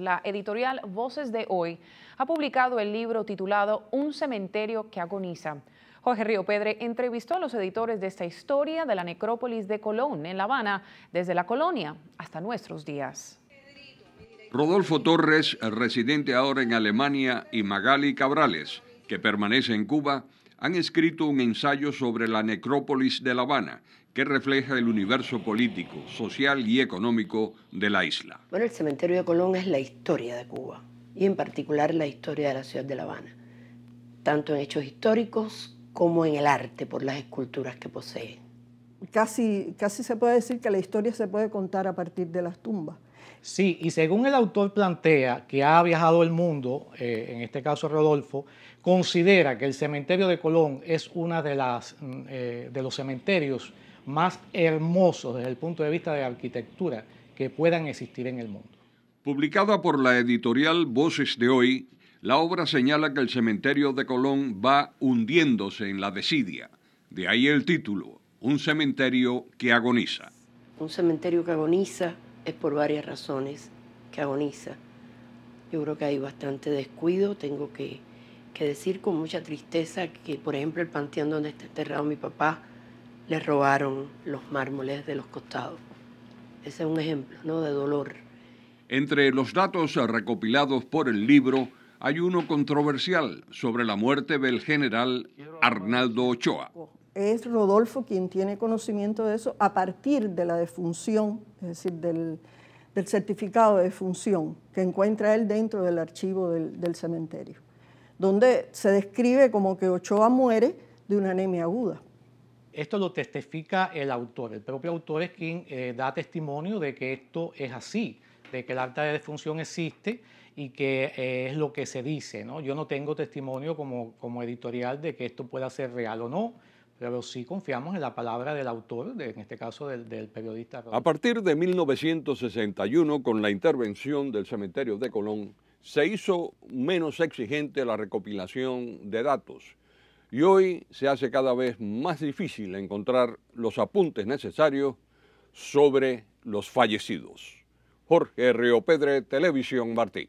La editorial Voces de Hoy ha publicado el libro titulado Un cementerio que agoniza. Jorge Río Pedre entrevistó a los editores de esta historia de la necrópolis de Colón, en La Habana, desde la colonia hasta nuestros días. Rodolfo Torres, residente ahora en Alemania, y Magali Cabrales, que permanece en Cuba, han escrito un ensayo sobre la necrópolis de La Habana, que refleja el universo político, social y económico de la isla. Bueno, el cementerio de Colón es la historia de Cuba, y en particular la historia de la ciudad de La Habana, tanto en hechos históricos como en el arte por las esculturas que posee casi, casi se puede decir que la historia se puede contar a partir de las tumbas. Sí, y según el autor plantea, que ha viajado el mundo, eh, en este caso Rodolfo, considera que el cementerio de Colón es uno de, las, mm, eh, de los cementerios más hermosos desde el punto de vista de arquitectura que puedan existir en el mundo. Publicada por la editorial Voces de Hoy, la obra señala que el cementerio de Colón va hundiéndose en la desidia. De ahí el título, un cementerio que agoniza. Un cementerio que agoniza es por varias razones que agoniza. Yo creo que hay bastante descuido, tengo que, que decir con mucha tristeza que, por ejemplo, el panteón donde está enterrado mi papá, le robaron los mármoles de los costados. Ese es un ejemplo ¿no? de dolor. Entre los datos recopilados por el libro hay uno controversial sobre la muerte del general Arnaldo Ochoa es Rodolfo quien tiene conocimiento de eso a partir de la defunción, es decir, del, certificado de defunción que encuentra él dentro del archivo del, cementerio, donde se describe como que Ochoa muere de una anemia aguda. Esto lo testifica el autor, el propio autor es quien eh, da testimonio de que esto es así, de que el acta de defunción existe y que eh, es lo que se dice. ¿no? Yo no tengo testimonio como, como editorial de que esto pueda ser real o no, pero sí confiamos en la palabra del autor, en este caso del, periodista. A partir de 1961, con la intervención del cementerio de Colón, se hizo menos exigente la recopilación de datos y hoy se hace cada vez más difícil encontrar los apuntes necesarios sobre los fallecidos. Jorge Río Pedre, Televisión Martí.